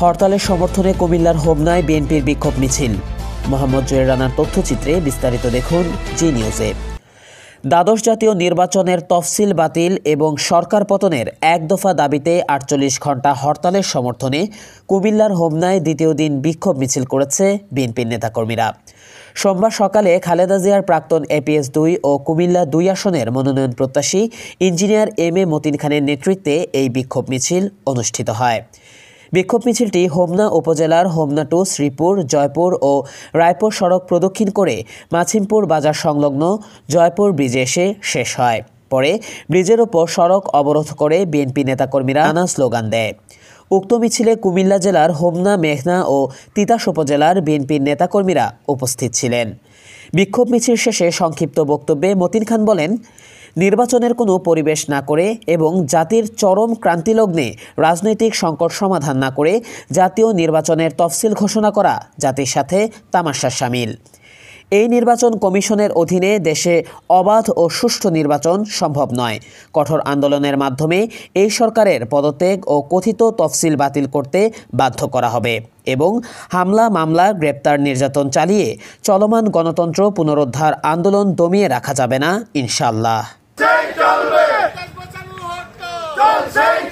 হরতালের সমর্থনে কুমিল্লার হোমনায় বিএনপির বিক্ষোভ মিছিল মোহাম্মদ জয়ের রানার তথ্যচিত্রে বিস্তারিত দেখুন জি নিউজে দ্বাদশ জাতীয় নির্বাচনের তফসিল বাতিল এবং সরকার পতনের এক দফা দাবিতে আটচল্লিশ ঘন্টা হরতালের সমর্থনে কুমিল্লার হোমনায় দ্বিতীয় দিন বিক্ষোভ মিছিল করেছে বিএনপির নেতাকর্মীরা সোমবার সকালে খালেদা জিয়ার প্রাক্তন এপিএস দুই ও কুমিল্লা দুই আসনের মনোনয়ন প্রত্যাশী ইঞ্জিনিয়ার এম এ মতিন খানের নেতৃত্বে এই বিক্ষোভ মিছিল অনুষ্ঠিত হয় বিক্ষোভ মিছিলটি হোমনা উপজেলার হোমনা টু শ্রীপুর জয়পুর ও রায়পুর সড়ক প্রদক্ষিণ করে মাছিমপুর বাজার সংলগ্ন জয়পুর ব্রিজে এসে শেষ হয় পরে ব্রিজের ওপর সড়ক অবরোধ করে বিএনপি নেতাকর্মীরা নানা স্লোগান দেয় উক্ত মিছিলে কুমিল্লা জেলার হোমনা মেঘনা ও তিতাস উপজেলার বিএনপির নেতাকর্মীরা উপস্থিত ছিলেন বিক্ষোভ মিছিল শেষে সংক্ষিপ্ত বক্তব্যে মতিন খান বলেন নির্বাচনের কোনো পরিবেশ না করে এবং জাতির চরম ক্রান্তিলগ্নে রাজনৈতিক সংকট সমাধান না করে জাতীয় নির্বাচনের তফসিল ঘোষণা করা জাতির সাথে তামাশা সামিল এই নির্বাচন কমিশনের অধীনে দেশে অবাধ ও সুষ্ঠু নির্বাচন সম্ভব নয় কঠোর আন্দোলনের মাধ্যমে এই সরকারের পদত্যাগ ও কথিত তফসিল বাতিল করতে বাধ্য করা হবে এবং হামলা মামলা গ্রেপ্তার নির্যাতন চালিয়ে চলমান গণতন্ত্র পুনরুদ্ধার আন্দোলন দমিয়ে রাখা যাবে না ইনশাল্লাহ চলবে চলছে